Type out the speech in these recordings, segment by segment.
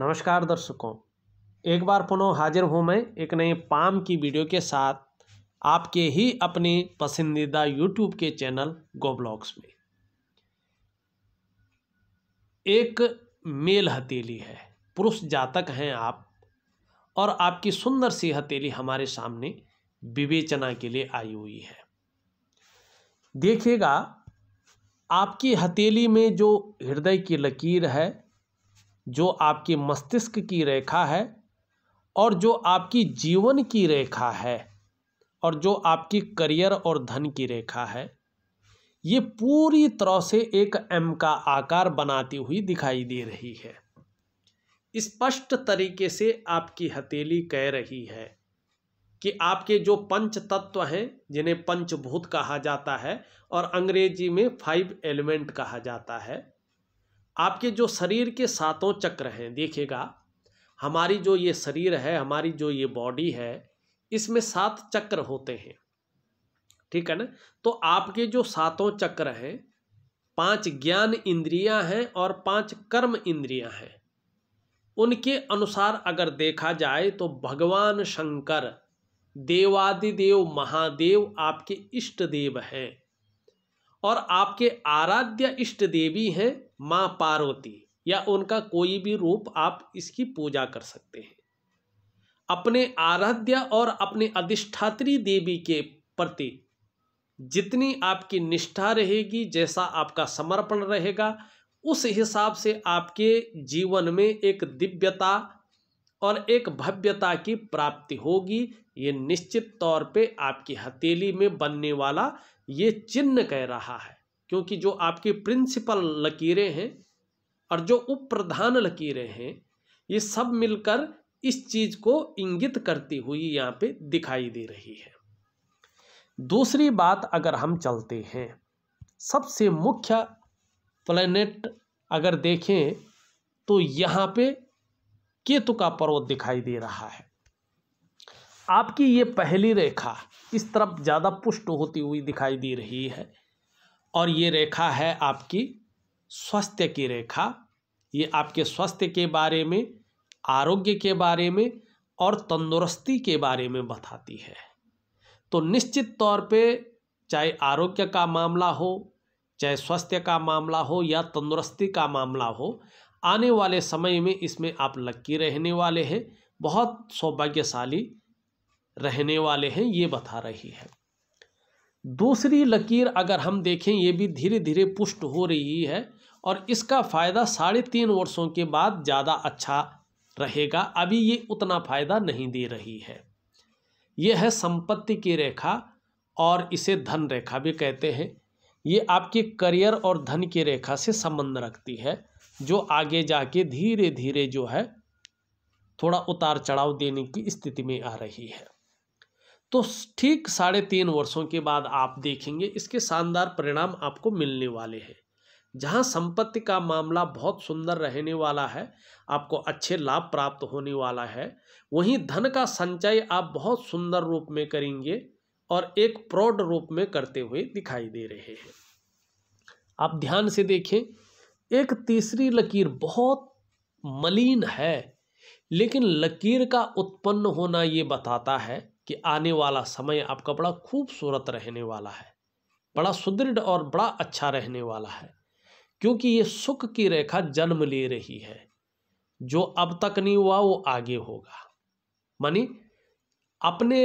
नमस्कार दर्शकों एक बार पुनः हाजिर हूँ मैं एक नए पाम की वीडियो के साथ आपके ही अपने पसंदीदा यूट्यूब के चैनल ब्लॉग्स में एक मेल हथेली है पुरुष जातक हैं आप और आपकी सुंदर सी हथेली हमारे सामने विवेचना के लिए आई हुई है देखिएगा आपकी हथेली में जो हृदय की लकीर है जो आपके मस्तिष्क की रेखा है और जो आपकी जीवन की रेखा है और जो आपकी करियर और धन की रेखा है ये पूरी तरह से एक एम का आकार बनाती हुई दिखाई दे रही है स्पष्ट तरीके से आपकी हथेली कह रही है कि आपके जो पंच तत्व हैं जिन्हें पंचभूत कहा जाता है और अंग्रेजी में फाइव एलिमेंट कहा जाता है आपके जो शरीर के सातों चक्र हैं देखिएगा हमारी जो ये शरीर है हमारी जो ये बॉडी है इसमें सात चक्र होते हैं ठीक है ना तो आपके जो सातों चक्र हैं पांच ज्ञान इंद्रियां हैं और पांच कर्म इंद्रियां हैं उनके अनुसार अगर देखा जाए तो भगवान शंकर देवादिदेव महादेव आपके इष्ट देव हैं और आपके आराध्य इष्ट देवी हैं माँ पार्वती या उनका कोई भी रूप आप इसकी पूजा कर सकते हैं अपने आराध्य और अपने अधिष्ठात्री देवी के प्रति जितनी आपकी निष्ठा रहेगी जैसा आपका समर्पण रहेगा उस हिसाब से आपके जीवन में एक दिव्यता और एक भव्यता की प्राप्ति होगी ये निश्चित तौर पे आपकी हथेली में बनने वाला ये चिन्ह कह रहा है क्योंकि जो आपकी प्रिंसिपल लकीरें हैं और जो उप प्रधान लकीरें हैं ये सब मिलकर इस चीज को इंगित करती हुई यहाँ पे दिखाई दे रही है दूसरी बात अगर हम चलते हैं सबसे मुख्य प्लेनेट अगर देखें तो यहाँ पे केतु का पर्वत दिखाई दे रहा है आपकी ये पहली रेखा इस तरफ ज़्यादा पुष्ट होती हुई दिखाई दे रही है और ये रेखा है आपकी स्वास्थ्य की रेखा ये आपके स्वास्थ्य के बारे में आरोग्य के बारे में और तंदुरुस्ती के बारे में बताती है तो निश्चित तौर पे चाहे आरोग्य का मामला हो चाहे स्वास्थ्य का मामला हो या तंदुरुस्ती का मामला हो आने वाले समय में इसमें आप लक्की रहने वाले हैं बहुत सौभाग्यशाली रहने वाले हैं ये बता रही है दूसरी लकीर अगर हम देखें ये भी धीरे धीरे पुष्ट हो रही है और इसका फ़ायदा साढ़े तीन वर्षों के बाद ज़्यादा अच्छा रहेगा अभी ये उतना फ़ायदा नहीं दे रही है यह है संपत्ति की रेखा और इसे धन रेखा भी कहते हैं ये आपके करियर और धन की रेखा से संबंध रखती है जो आगे जाके धीरे धीरे जो है थोड़ा उतार चढ़ाव देने की स्थिति में आ रही है तो ठीक साढ़े तीन वर्षों के बाद आप देखेंगे इसके शानदार परिणाम आपको मिलने वाले हैं जहाँ संपत्ति का मामला बहुत सुंदर रहने वाला है आपको अच्छे लाभ प्राप्त होने वाला है वहीं धन का संचय आप बहुत सुंदर रूप में करेंगे और एक प्रौढ़ रूप में करते हुए दिखाई दे रहे हैं आप ध्यान से देखें एक तीसरी लकीर बहुत मलिन है लेकिन लकीर का उत्पन्न होना ये बताता है कि आने वाला समय आपका बड़ा खूबसूरत रहने वाला है बड़ा सुदृढ़ और बड़ा अच्छा रहने वाला है क्योंकि ये सुख की रेखा जन्म ले रही है जो अब तक नहीं हुआ वो आगे होगा मानी अपने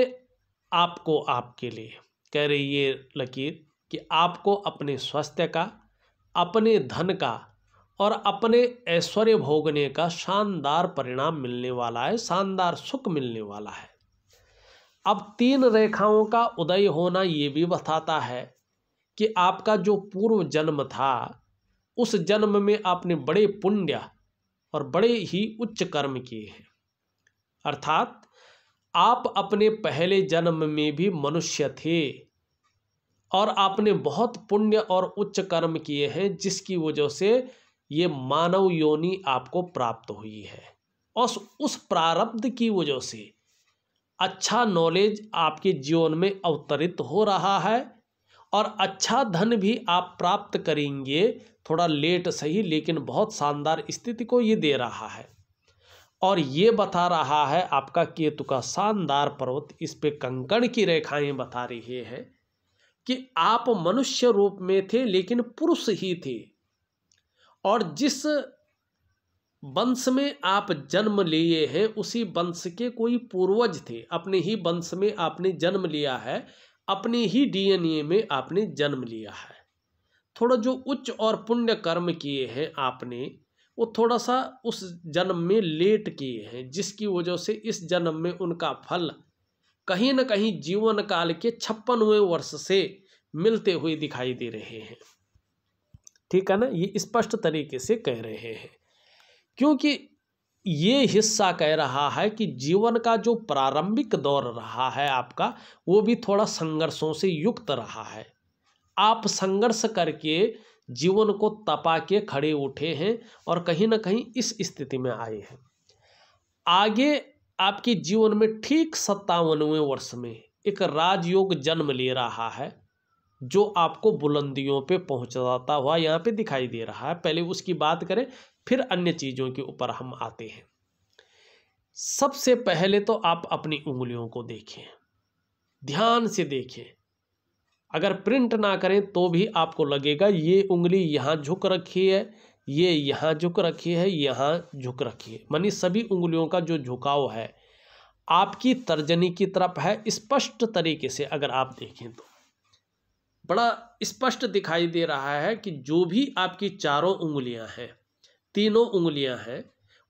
आप को आपके लिए कह रही ये लकीर कि आपको अपने स्वास्थ्य का अपने धन का और अपने ऐश्वर्य भोगने का शानदार परिणाम मिलने वाला है शानदार सुख मिलने वाला है अब तीन रेखाओं का उदय होना ये भी बताता है कि आपका जो पूर्व जन्म था उस जन्म में आपने बड़े पुण्य और बड़े ही उच्च कर्म किए हैं अर्थात आप अपने पहले जन्म में भी मनुष्य थे और आपने बहुत पुण्य और उच्च कर्म किए हैं जिसकी वजह से ये मानव योनि आपको प्राप्त हुई है और उस प्रारब्ध की वजह से अच्छा नॉलेज आपके जीवन में अवतरित हो रहा है और अच्छा धन भी आप प्राप्त करेंगे थोड़ा लेट सही लेकिन बहुत शानदार स्थिति को ये दे रहा है और ये बता रहा है आपका केतु का शानदार पर्वत इस पे कंकण की रेखाएं बता रही है कि आप मनुष्य रूप में थे लेकिन पुरुष ही थे और जिस वंश में आप जन्म लिए हैं उसी वंश के कोई पूर्वज थे अपने ही वंश में आपने जन्म लिया है अपने ही डीएनए में आपने जन्म लिया है थोड़ा जो उच्च और पुण्य कर्म किए हैं आपने वो थोड़ा सा उस जन्म में लेट किए हैं जिसकी वजह से इस जन्म में उनका फल कहीं ना कहीं जीवन काल के छप्पनवें वर्ष से मिलते हुए दिखाई दे रहे हैं ठीक है ना ये स्पष्ट तरीके से कह रहे हैं क्योंकि ये हिस्सा कह रहा है कि जीवन का जो प्रारंभिक दौर रहा है आपका वो भी थोड़ा संघर्षों से युक्त रहा है आप संघर्ष करके जीवन को तपा के खड़े उठे हैं और कहीं ना कहीं इस स्थिति में आए हैं आगे आपके जीवन में ठीक सत्तावनवें वर्ष में एक राजयोग जन्म ले रहा है जो आपको बुलंदियों पे पहुंचाता हुआ यहाँ पे दिखाई दे रहा है पहले उसकी बात करें फिर अन्य चीज़ों के ऊपर हम आते हैं सबसे पहले तो आप अपनी उंगलियों को देखें ध्यान से देखें अगर प्रिंट ना करें तो भी आपको लगेगा ये उंगली यहाँ झुक रखी है ये यहाँ झुक रखी है यहाँ झुक रखी है मानी सभी उंगलियों का जो झुकाव है आपकी तर्जनी की तरफ है स्पष्ट तरीके से अगर आप देखें तो बड़ा स्पष्ट दिखाई दे रहा है कि जो भी आपकी चारों उंगलियां हैं तीनों उंगलियां हैं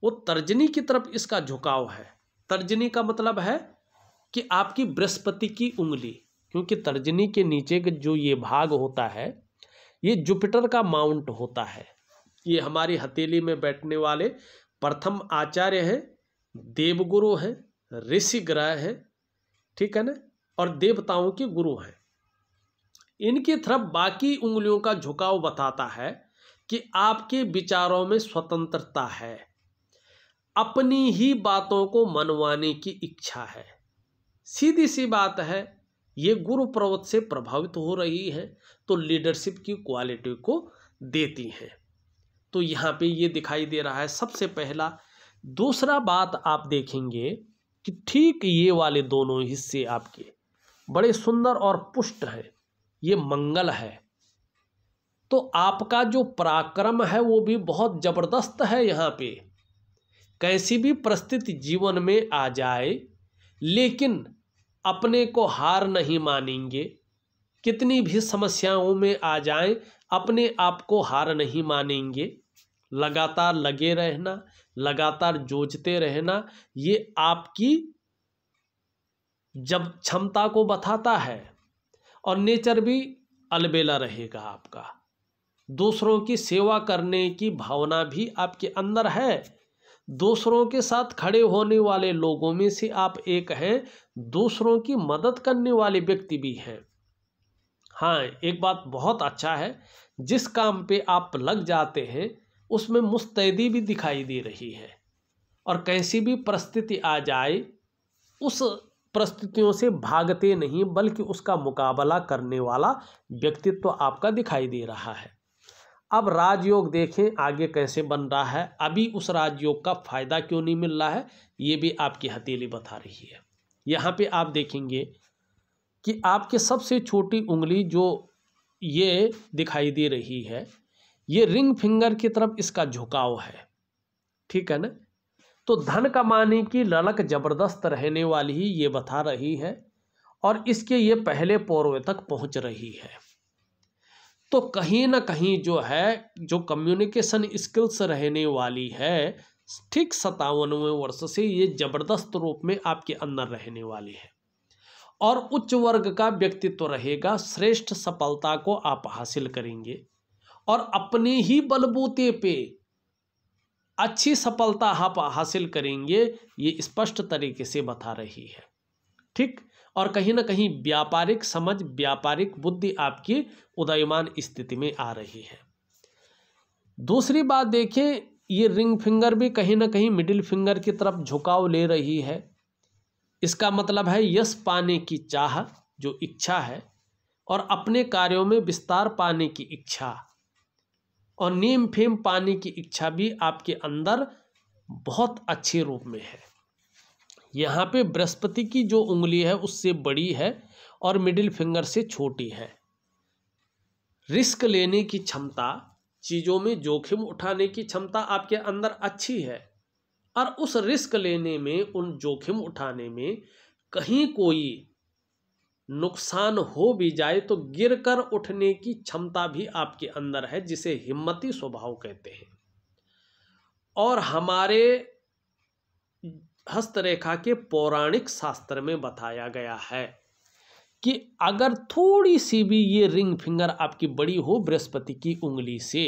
वो तर्जनी की तरफ इसका झुकाव है तर्जनी का मतलब है कि आपकी बृहस्पति की उंगली क्योंकि तर्जनी के नीचे का जो ये भाग होता है ये जुपिटर का माउंट होता है ये हमारी हथेली में बैठने वाले प्रथम आचार्य हैं देवगुरु हैं ऋषि ग्रह हैं ठीक है ना और देवताओं के गुरु हैं इनकी तरफ बाकी उंगलियों का झुकाव बताता है कि आपके विचारों में स्वतंत्रता है अपनी ही बातों को मनवाने की इच्छा है सीधी सी बात है ये गुरु पर्वत से प्रभावित हो रही है तो लीडरशिप की क्वालिटी को देती हैं तो यहाँ पे ये दिखाई दे रहा है सबसे पहला दूसरा बात आप देखेंगे कि ठीक ये वाले दोनों हिस्से आपके बड़े सुंदर और पुष्ट हैं ये मंगल है तो आपका जो पराक्रम है वो भी बहुत ज़बरदस्त है यहाँ पे कैसी भी परिस्थिति जीवन में आ जाए लेकिन अपने को हार नहीं मानेंगे कितनी भी समस्याओं में आ जाए अपने आप को हार नहीं मानेंगे लगातार लगे रहना लगातार जोजते रहना ये आपकी जब क्षमता को बताता है और नेचर भी अलबेला रहेगा आपका दूसरों की सेवा करने की भावना भी आपके अंदर है दूसरों के साथ खड़े होने वाले लोगों में से आप एक हैं दूसरों की मदद करने वाले व्यक्ति भी हैं हाँ एक बात बहुत अच्छा है जिस काम पे आप लग जाते हैं उसमें मुस्तैदी भी दिखाई दे रही है और कैसी भी परिस्थिति आ जाए उस परिस्थितियों से भागते नहीं बल्कि उसका मुकाबला करने वाला व्यक्तित्व तो आपका दिखाई दे रहा है अब राजयोग देखें आगे कैसे बन रहा है अभी उस राजयोग का फायदा क्यों नहीं मिल रहा है ये भी आपकी हथेली बता रही है यहाँ पे आप देखेंगे कि आपके सबसे छोटी उंगली जो ये दिखाई दे रही है ये रिंग फिंगर की तरफ इसका झुकाव है ठीक है ना तो धन कमाने की ललक जबरदस्त रहने वाली ही ये बता रही है और इसके ये पहले पौरवे तक पहुँच रही है तो कहीं ना कहीं जो है जो कम्युनिकेशन स्किल्स रहने वाली है ठीक सतावनवे वर्ष से ये जबरदस्त रूप में आपके अंदर रहने वाली है और उच्च वर्ग का व्यक्तित्व तो रहेगा श्रेष्ठ सफलता को आप हासिल करेंगे और अपने ही बलबूते पे अच्छी सफलता आप हासिल करेंगे ये स्पष्ट तरीके से बता रही है ठीक और कहीं ना कहीं व्यापारिक समझ व्यापारिक बुद्धि आपकी उदयमान स्थिति में आ रही है दूसरी बात देखें ये रिंग फिंगर भी कहीं ना कहीं मिडिल फिंगर की तरफ झुकाव ले रही है इसका मतलब है यश पाने की चाह जो इच्छा है और अपने कार्यों में विस्तार पाने की इच्छा और नेम फेम पाने की इच्छा भी आपके अंदर बहुत अच्छे रूप में है यहाँ पे बृहस्पति की जो उंगली है उससे बड़ी है और मिडिल फिंगर से छोटी है रिस्क लेने की क्षमता चीज़ों में जोखिम उठाने की क्षमता आपके अंदर अच्छी है और उस रिस्क लेने में उन जोखिम उठाने में कहीं कोई नुकसान हो भी जाए तो गिरकर उठने की क्षमता भी आपके अंदर है जिसे हिम्मती स्वभाव कहते हैं और हमारे हस्तरेखा के पौराणिक शास्त्र में बताया गया है कि अगर थोड़ी सी भी ये रिंग फिंगर आपकी बड़ी हो बृहस्पति की उंगली से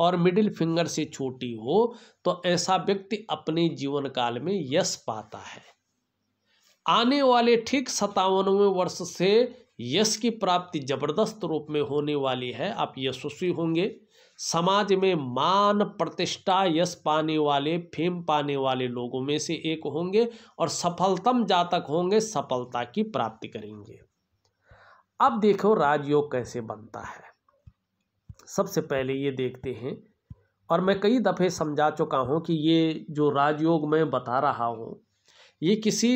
और मिडिल फिंगर से छोटी हो तो ऐसा व्यक्ति अपने जीवन काल में यश पाता है आने वाले ठीक सतावनवे वर्ष से यश की प्राप्ति जबरदस्त रूप में होने वाली है आप यशस्वी होंगे समाज में मान प्रतिष्ठा यश पाने वाले फेम पाने वाले लोगों में से एक होंगे और सफलतम जातक होंगे सफलता की प्राप्ति करेंगे अब देखो राजयोग कैसे बनता है सबसे पहले ये देखते हैं और मैं कई दफ़े समझा चुका हूँ कि ये जो राजयोग मैं बता रहा हूँ ये किसी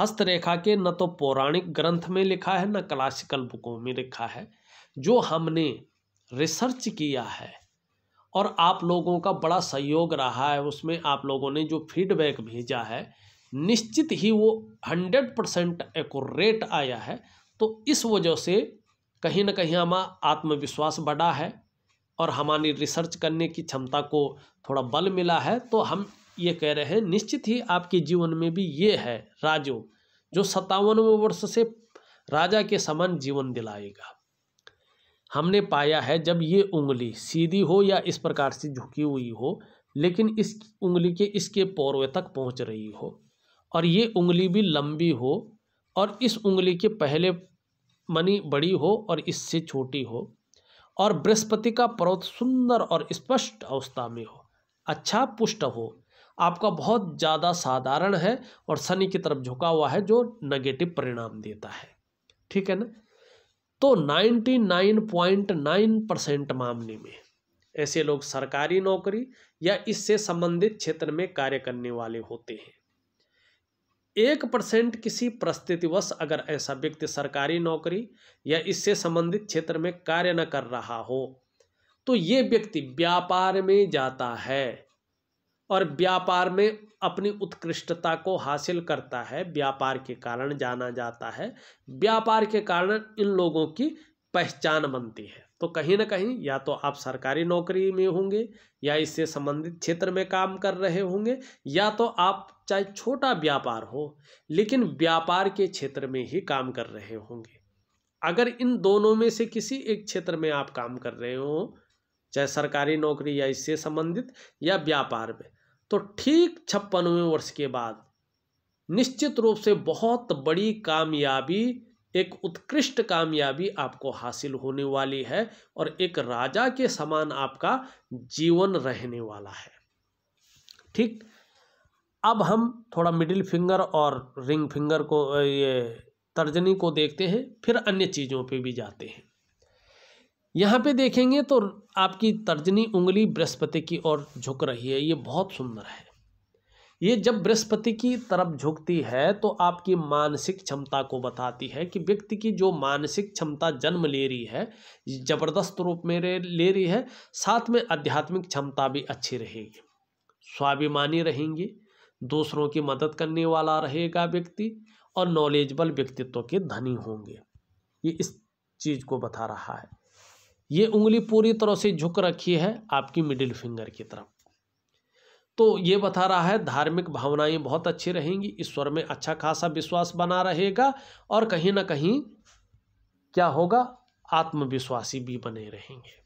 हस्तरेखा के न तो पौराणिक ग्रंथ में लिखा है न क्लासिकल बुकों में लिखा है जो हमने रिसर्च किया है और आप लोगों का बड़ा सहयोग रहा है उसमें आप लोगों ने जो फीडबैक भेजा है निश्चित ही वो हंड्रेड परसेंट एकट आया है तो इस वजह से कहीं ना कहीं हमारा आत्मविश्वास बढ़ा है और हमारी रिसर्च करने की क्षमता को थोड़ा बल मिला है तो हम ये कह रहे हैं निश्चित ही आपके जीवन में भी ये है राजो जो सत्तावनवें वर्ष से राजा के समान जीवन दिलाएगा हमने पाया है जब ये उंगली सीधी हो या इस प्रकार से झुकी हुई हो लेकिन इस उंगली के इसके पौरवे तक पहुंच रही हो और ये उंगली भी लंबी हो और इस उंगली के पहले मनी बड़ी हो और इससे छोटी हो और बृहस्पति का पर्वत सुंदर और स्पष्ट अवस्था में हो अच्छा पुष्ट हो आपका बहुत ज़्यादा साधारण है और शनि की तरफ झुका हुआ है जो नेगेटिव परिणाम देता है ठीक है ना तो 99.9 परसेंट मामले में ऐसे लोग सरकारी नौकरी या इससे संबंधित क्षेत्र में कार्य करने वाले होते हैं एक परसेंट किसी परिस्थितिवश अगर ऐसा व्यक्ति सरकारी नौकरी या इससे संबंधित क्षेत्र में कार्य न कर रहा हो तो ये व्यक्ति व्यापार में जाता है और व्यापार में अपनी उत्कृष्टता को हासिल करता है व्यापार के कारण जाना जाता है व्यापार के कारण इन लोगों की पहचान बनती है तो कहीं ना कहीं या तो आप सरकारी नौकरी में होंगे या इससे संबंधित क्षेत्र में काम कर रहे होंगे या तो आप चाहे छोटा व्यापार हो लेकिन व्यापार के क्षेत्र में ही काम कर रहे होंगे अगर इन दोनों में से किसी एक क्षेत्र में आप काम कर रहे हो चाहे सरकारी नौकरी या इससे संबंधित या व्यापार में तो ठीक छप्पनवें वर्ष के बाद निश्चित रूप से बहुत बड़ी कामयाबी एक उत्कृष्ट कामयाबी आपको हासिल होने वाली है और एक राजा के समान आपका जीवन रहने वाला है ठीक अब हम थोड़ा मिडिल फिंगर और रिंग फिंगर को ये तर्जनी को देखते हैं फिर अन्य चीज़ों पे भी जाते हैं यहाँ पे देखेंगे तो आपकी तर्जनी उंगली बृहस्पति की ओर झुक रही है ये बहुत सुंदर है ये जब बृहस्पति की तरफ झुकती है तो आपकी मानसिक क्षमता को बताती है कि व्यक्ति की जो मानसिक क्षमता जन्म ले रही है जबरदस्त रूप में ले रही है साथ में आध्यात्मिक क्षमता भी अच्छी रहेगी स्वाभिमानी रहेंगे दूसरों की मदद करने वाला रहेगा व्यक्ति और नॉलेजबल व्यक्तित्व के धनी होंगे ये इस चीज़ को बता रहा है ये उंगली पूरी तरह से झुक रखी है आपकी मिडिल फिंगर की तरफ तो ये बता रहा है धार्मिक भावनाएं बहुत अच्छी रहेंगी ईश्वर में अच्छा खासा विश्वास बना रहेगा और कहीं ना कहीं क्या होगा आत्मविश्वासी भी बने रहेंगे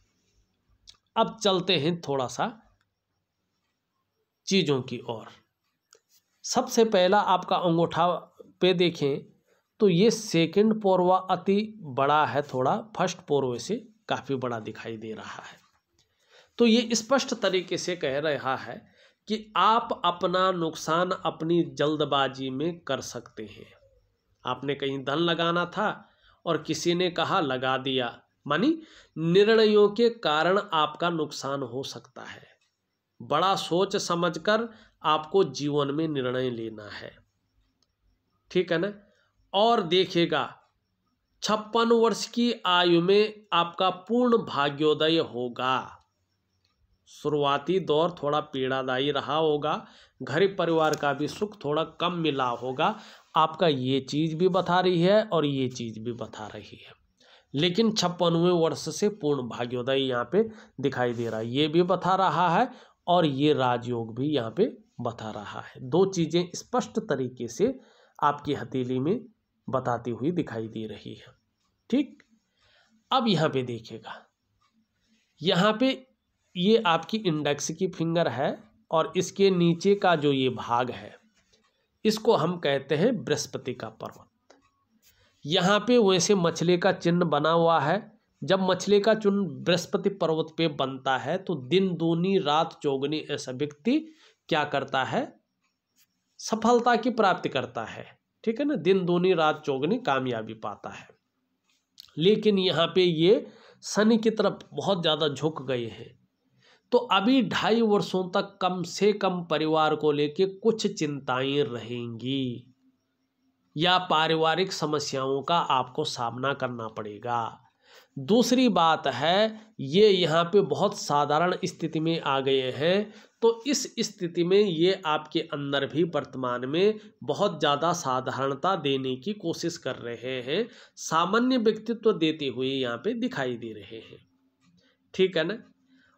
अब चलते हैं थोड़ा सा चीज़ों की ओर सबसे पहला आपका अंगूठा पे देखें तो ये सेकंड पौरवा अति बड़ा है थोड़ा फर्स्ट पौरवे से काफ़ी बड़ा दिखाई दे रहा है तो ये स्पष्ट तरीके से कह रहा है कि आप अपना नुकसान अपनी जल्दबाजी में कर सकते हैं आपने कहीं धन लगाना था और किसी ने कहा लगा दिया मानी निर्णयों के कारण आपका नुकसान हो सकता है बड़ा सोच समझकर आपको जीवन में निर्णय लेना है ठीक है ना और देखिएगा छप्पन वर्ष की आयु में आपका पूर्ण भाग्योदय होगा शुरुआती दौर थोड़ा पीड़ादायी रहा होगा घर परिवार का भी सुख थोड़ा कम मिला होगा आपका ये चीज़ भी बता रही है और ये चीज़ भी बता रही है लेकिन छप्पनवें वर्ष से पूर्ण भाग्योदय यहाँ पे दिखाई दे रहा है ये भी बता रहा है और ये राजयोग भी यहाँ पे बता रहा है दो चीज़ें स्पष्ट तरीके से आपकी हथेली में बताती हुई दिखाई दे रही है ठीक अब यहाँ पे देखिएगा यहाँ पे ये आपकी इंडेक्स की फिंगर है और इसके नीचे का जो ये भाग है इसको हम कहते हैं बृहस्पति का पर्वत यहाँ पे वैसे मछली का चिन्ह बना हुआ है जब मछली का चुन बृहस्पति पर्वत पे बनता है तो दिन दूनी रात चौगनी ऐसा व्यक्ति क्या करता है सफलता की प्राप्ति करता है ठीक है ना दिन दूनी रात चौगनी कामयाबी पाता है लेकिन यहाँ पे ये शनि की तरफ बहुत ज़्यादा झुक गए हैं तो अभी ढाई वर्षों तक कम से कम परिवार को लेके कुछ चिंताएं रहेंगी या पारिवारिक समस्याओं का आपको सामना करना पड़ेगा दूसरी बात है ये यहाँ पे बहुत साधारण स्थिति में आ गए हैं तो इस स्थिति में ये आपके अंदर भी वर्तमान में बहुत ज़्यादा साधारणता देने की कोशिश कर रहे हैं सामान्य व्यक्तित्व देते हुए यहाँ पे दिखाई दे रहे हैं ठीक है ना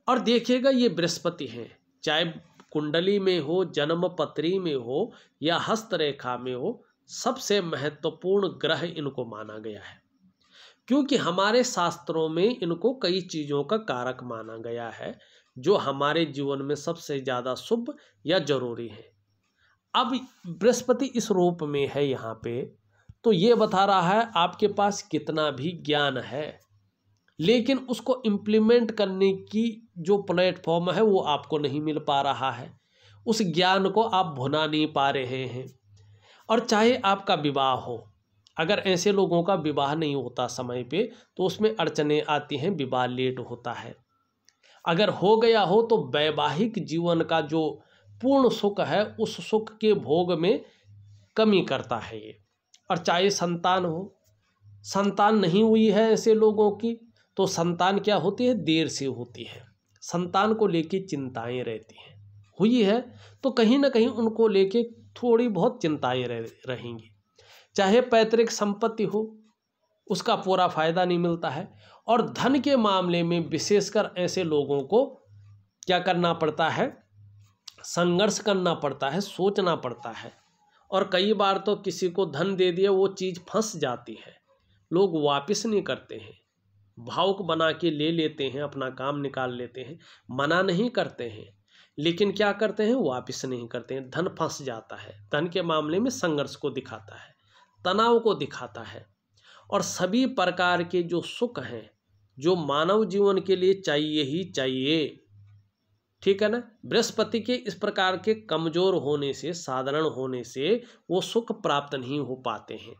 और देखिएगा ये बृहस्पति हैं चाहे कुंडली में हो जन्म पत्री में हो या हस्तरेखा में हो सबसे महत्वपूर्ण ग्रह इनको माना गया है क्योंकि हमारे शास्त्रों में इनको कई चीज़ों का कारक माना गया है जो हमारे जीवन में सबसे ज़्यादा शुभ या जरूरी है अब बृहस्पति इस रूप में है यहाँ पे तो ये बता रहा है आपके पास कितना भी ज्ञान है लेकिन उसको इम्प्लीमेंट करने की जो प्लेटफॉर्म है वो आपको नहीं मिल पा रहा है उस ज्ञान को आप भुना नहीं पा रहे हैं और चाहे आपका विवाह हो अगर ऐसे लोगों का विवाह नहीं होता समय पे तो उसमें अड़चने आती हैं विवाह लेट होता है अगर हो गया हो तो वैवाहिक जीवन का जो पूर्ण सुख है उस सुख के भोग में कमी करता है ये और चाहे संतान हो संतान नहीं हुई है ऐसे लोगों की तो संतान क्या होती है देर से होती है संतान को लेके चिंताएं रहती हैं हुई है तो कहीं ना कहीं उनको लेके थोड़ी बहुत चिंताएं रह रहेंगी चाहे पैतृक संपत्ति हो उसका पूरा फायदा नहीं मिलता है और धन के मामले में विशेषकर ऐसे लोगों को क्या करना पड़ता है संघर्ष करना पड़ता है सोचना पड़ता है और कई बार तो किसी को धन दे दिया वो चीज़ फंस जाती है लोग वापस नहीं करते हैं भावुक बना के ले लेते हैं अपना काम निकाल लेते हैं मना नहीं करते हैं लेकिन क्या करते हैं वापस नहीं करते हैं धन फंस जाता है धन के मामले में संघर्ष को दिखाता है तनाव को दिखाता है और सभी प्रकार के जो सुख हैं जो मानव जीवन के लिए चाहिए ही चाहिए ठीक है ना बृहस्पति के इस प्रकार के कमजोर होने से साधारण होने से वो सुख प्राप्त नहीं हो पाते हैं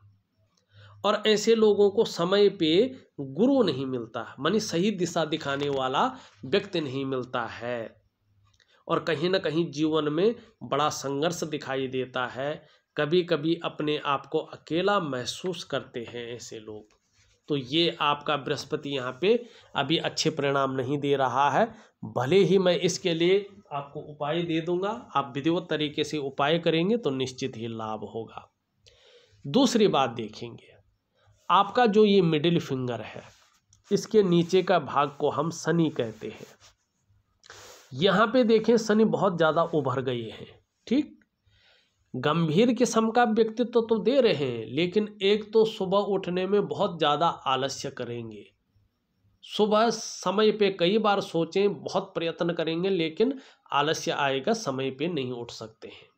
और ऐसे लोगों को समय पे गुरु नहीं मिलता मानी सही दिशा दिखाने वाला व्यक्ति नहीं मिलता है और कहीं ना कहीं जीवन में बड़ा संघर्ष दिखाई देता है कभी कभी अपने आप को अकेला महसूस करते हैं ऐसे लोग तो ये आपका बृहस्पति यहाँ पे अभी अच्छे परिणाम नहीं दे रहा है भले ही मैं इसके लिए आपको उपाय दे दूंगा आप विधिवत तरीके से उपाय करेंगे तो निश्चित ही लाभ होगा दूसरी बात देखेंगे आपका जो ये मिडिल फिंगर है इसके नीचे का भाग को हम शनि कहते हैं यहाँ पे देखें शनि बहुत ज़्यादा उभर गए हैं ठीक गंभीर किस्म का व्यक्तित्व तो दे रहे हैं लेकिन एक तो सुबह उठने में बहुत ज़्यादा आलस्य करेंगे सुबह समय पे कई बार सोचें बहुत प्रयत्न करेंगे लेकिन आलस्य आएगा समय पे नहीं उठ सकते हैं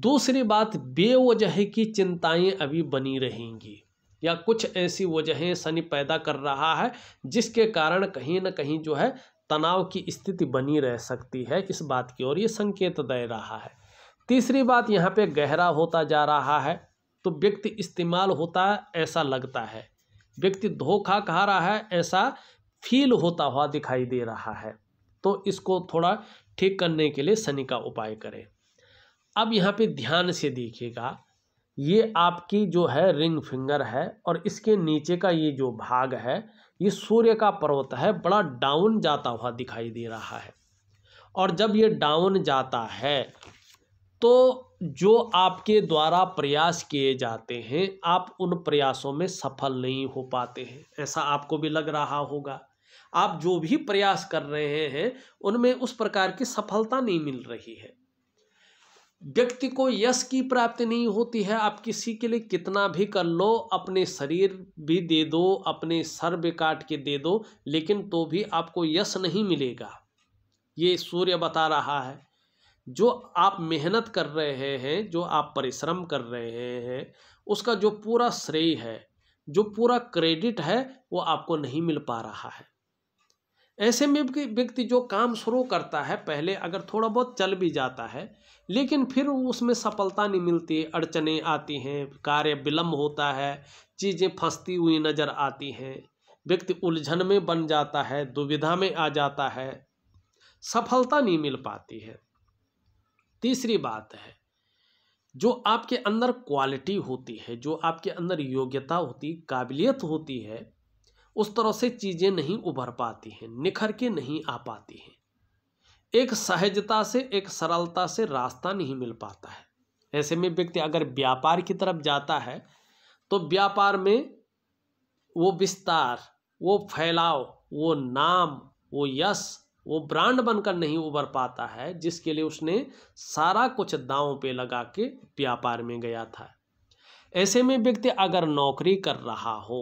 दूसरी बात बेवजह की चिंताएं अभी बनी रहेंगी या कुछ ऐसी वजहें शनि पैदा कर रहा है जिसके कारण कहीं ना कहीं जो है तनाव की स्थिति बनी रह सकती है इस बात की ओर ये संकेत दे रहा है तीसरी बात यहाँ पे गहरा होता जा रहा है तो व्यक्ति इस्तेमाल होता है ऐसा लगता है व्यक्ति धोखा खा रहा है ऐसा फील होता हुआ दिखाई दे रहा है तो इसको थोड़ा ठीक करने के लिए शनि का उपाय करें अब यहाँ पे ध्यान से देखिएगा ये आपकी जो है रिंग फिंगर है और इसके नीचे का ये जो भाग है ये सूर्य का पर्वत है बड़ा डाउन जाता हुआ दिखाई दे रहा है और जब ये डाउन जाता है तो जो आपके द्वारा प्रयास किए जाते हैं आप उन प्रयासों में सफल नहीं हो पाते हैं ऐसा आपको भी लग रहा होगा आप जो भी प्रयास कर रहे हैं उनमें उस प्रकार की सफलता नहीं मिल रही है व्यक्ति को यश की प्राप्ति नहीं होती है आप किसी के लिए कितना भी कर लो अपने शरीर भी दे दो अपने सर भी काट के दे दो लेकिन तो भी आपको यश नहीं मिलेगा ये सूर्य बता रहा है जो आप मेहनत कर रहे हैं जो आप परिश्रम कर रहे हैं उसका जो पूरा श्रेय है जो पूरा क्रेडिट है वो आपको नहीं मिल पा रहा है ऐसे में भी व्यक्ति जो काम शुरू करता है पहले अगर थोड़ा बहुत चल भी जाता है लेकिन फिर उसमें सफलता नहीं मिलती अड़चने आती हैं कार्य विलम्ब होता है चीज़ें फंसती हुई नज़र आती हैं व्यक्ति उलझन में बन जाता है दुविधा में आ जाता है सफलता नहीं मिल पाती है तीसरी बात है जो आपके अंदर क्वालिटी होती है जो आपके अंदर योग्यता होती काबिलियत होती है उस तरह से चीज़ें नहीं उभर पाती हैं निखर के नहीं आ पाती हैं एक सहजता से एक सरलता से रास्ता नहीं मिल पाता है ऐसे में व्यक्ति अगर व्यापार की तरफ जाता है तो व्यापार में वो विस्तार वो फैलाव वो नाम वो यश वो ब्रांड बनकर नहीं उभर पाता है जिसके लिए उसने सारा कुछ दाव पे लगा के व्यापार में गया था ऐसे में व्यक्ति अगर नौकरी कर रहा हो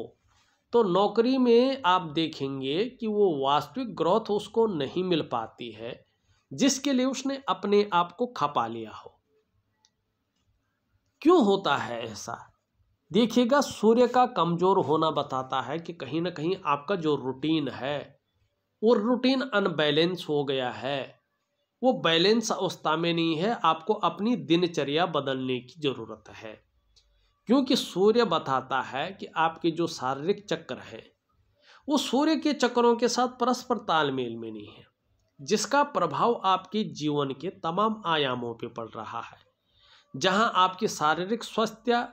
तो नौकरी में आप देखेंगे कि वो वास्तविक ग्रोथ उसको नहीं मिल पाती है जिसके लिए उसने अपने आप को खपा लिया हो क्यों होता है ऐसा देखिएगा सूर्य का कमज़ोर होना बताता है कि कहीं ना कहीं आपका जो रूटीन है वो रूटीन अनबैलेंस हो गया है वो बैलेंस अवस्था में नहीं है आपको अपनी दिनचर्या बदलने की ज़रूरत है क्योंकि सूर्य बताता है कि आपके जो शारीरिक चक्र हैं वो सूर्य के चक्रों के साथ परस्पर तालमेल में नहीं है जिसका प्रभाव आपके जीवन के तमाम आयामों पर पड़ रहा है जहां आपकी शारीरिक स्वास्थ्य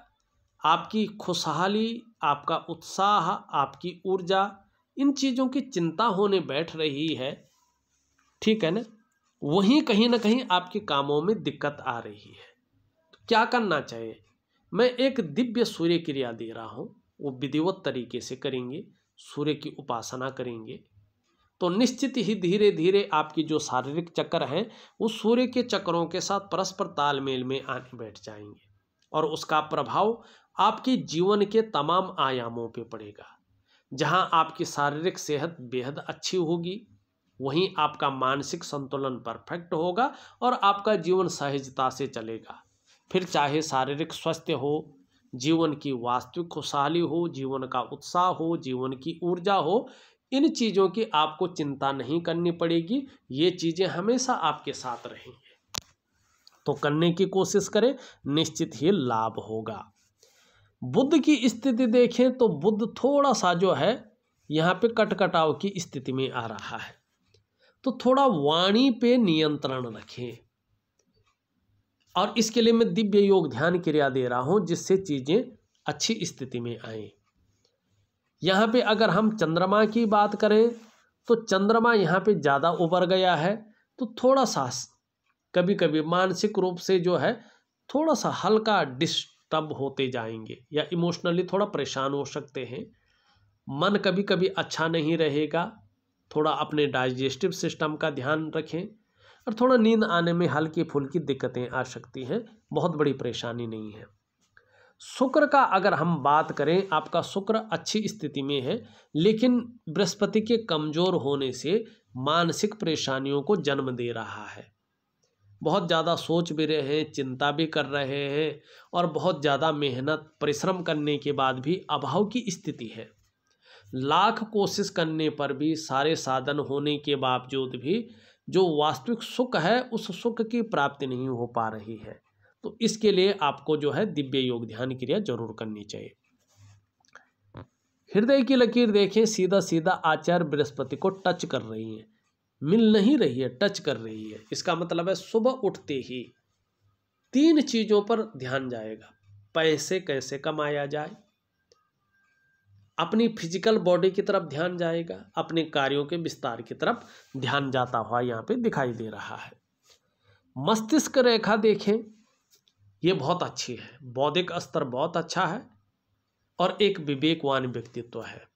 आपकी खुशहाली आपका उत्साह आपकी ऊर्जा इन चीज़ों की चिंता होने बैठ रही है ठीक है ना वहीं कहीं ना कहीं आपके कामों में दिक्कत आ रही है तो क्या करना चाहिए मैं एक दिव्य सूर्य क्रिया दे रहा हूँ वो विधिवत तरीके से करेंगे सूर्य की उपासना करेंगे तो निश्चित ही धीरे धीरे आपकी जो शारीरिक चक्कर हैं वो सूर्य के चक्रों के साथ परस्पर तालमेल में आने बैठ जाएंगे और उसका प्रभाव आपके जीवन के तमाम आयामों पे पड़ेगा जहां आपकी शारीरिक सेहत बेहद अच्छी होगी वहीं आपका मानसिक संतुलन परफेक्ट होगा और आपका जीवन सहजता से चलेगा फिर चाहे शारीरिक स्वास्थ्य हो जीवन की वास्तविक खुशहाली हो जीवन का उत्साह हो जीवन की ऊर्जा हो इन चीज़ों की आपको चिंता नहीं करनी पड़ेगी ये चीज़ें हमेशा आपके साथ रहेंगी तो करने की कोशिश करें निश्चित ही लाभ होगा बुद्ध की स्थिति देखें तो बुद्ध थोड़ा सा जो है यहाँ पे कटकटाव की स्थिति में आ रहा है तो थोड़ा वाणी पे नियंत्रण रखें और इसके लिए मैं दिव्य योग ध्यान क्रिया दे रहा हूँ जिससे चीज़ें अच्छी स्थिति में आए यहाँ पे अगर हम चंद्रमा की बात करें तो चंद्रमा यहाँ पे ज़्यादा उबर गया है तो थोड़ा सा कभी कभी मानसिक रूप से जो है थोड़ा सा हल्का डिस्ट डिस्टर्ब होते जाएंगे या इमोशनली थोड़ा परेशान हो सकते हैं मन कभी कभी अच्छा नहीं रहेगा थोड़ा अपने डाइजेस्टिव सिस्टम का ध्यान रखें और थोड़ा नींद आने में हल्की फुल्की दिक्कतें आ सकती हैं बहुत बड़ी परेशानी नहीं है शुक्र का अगर हम बात करें आपका शुक्र अच्छी स्थिति में है लेकिन बृहस्पति के कमज़ोर होने से मानसिक परेशानियों को जन्म दे रहा है बहुत ज़्यादा सोच भी रहे हैं चिंता भी कर रहे हैं और बहुत ज़्यादा मेहनत परिश्रम करने के बाद भी अभाव की स्थिति है लाख कोशिश करने पर भी सारे साधन होने के बावजूद भी जो वास्तविक सुख है उस सुख की प्राप्ति नहीं हो पा रही है तो इसके लिए आपको जो है दिव्य योग ध्यान क्रिया जरूर करनी चाहिए हृदय की लकीर देखें सीधा सीधा आचार्य बृहस्पति को टच कर रही है मिल नहीं रही है टच कर रही है इसका मतलब है सुबह उठते ही तीन चीज़ों पर ध्यान जाएगा पैसे कैसे कमाया जाए अपनी फिजिकल बॉडी की तरफ ध्यान जाएगा अपने कार्यों के विस्तार की तरफ ध्यान जाता हुआ यहाँ पे दिखाई दे रहा है मस्तिष्क रेखा देखें ये बहुत अच्छी है बौद्धिक स्तर बहुत अच्छा है और एक विवेकवान व्यक्तित्व है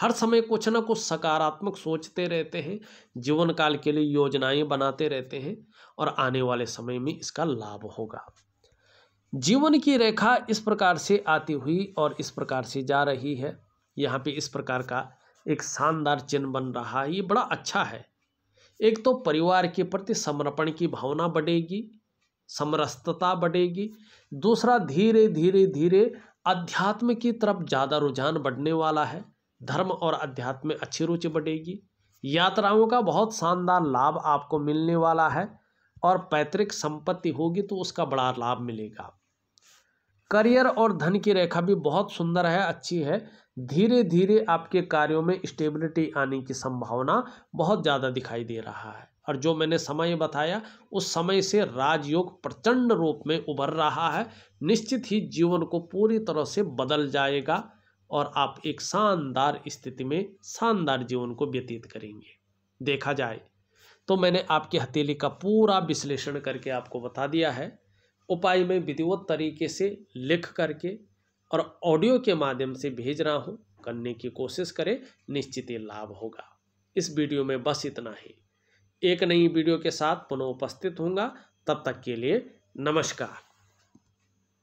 हर समय कुछ ना कुछ सकारात्मक सोचते रहते हैं जीवन काल के लिए योजनाएं बनाते रहते हैं और आने वाले समय में इसका लाभ होगा जीवन की रेखा इस प्रकार से आती हुई और इस प्रकार से जा रही है यहाँ पे इस प्रकार का एक शानदार चिन्ह बन रहा है ये बड़ा अच्छा है एक तो परिवार के प्रति समर्पण की भावना बढ़ेगी समरसता बढ़ेगी दूसरा धीरे धीरे धीरे अध्यात्म की तरफ ज़्यादा रुझान बढ़ने वाला है धर्म और अध्यात्म में अच्छी रुचि बढ़ेगी यात्राओं का बहुत शानदार लाभ आपको मिलने वाला है और पैतृक संपत्ति होगी तो उसका बड़ा लाभ मिलेगा करियर और धन की रेखा भी बहुत सुंदर है अच्छी है धीरे धीरे आपके कार्यों में स्टेबिलिटी आने की संभावना बहुत ज़्यादा दिखाई दे रहा है और जो मैंने समय बताया उस समय से राजयोग प्रचंड रूप में उभर रहा है निश्चित ही जीवन को पूरी तरह से बदल जाएगा और आप एक शानदार स्थिति में शानदार जीवन को व्यतीत करेंगे देखा जाए तो मैंने आपकी हथेली का पूरा विश्लेषण करके आपको बता दिया है उपाय में विधिवत तरीके से लिख करके और ऑडियो के माध्यम से भेज रहा हूँ करने की कोशिश करें निश्चित ही लाभ होगा इस वीडियो में बस इतना ही एक नई वीडियो के साथ पुनः उपस्थित होंगे तब तक के लिए नमस्कार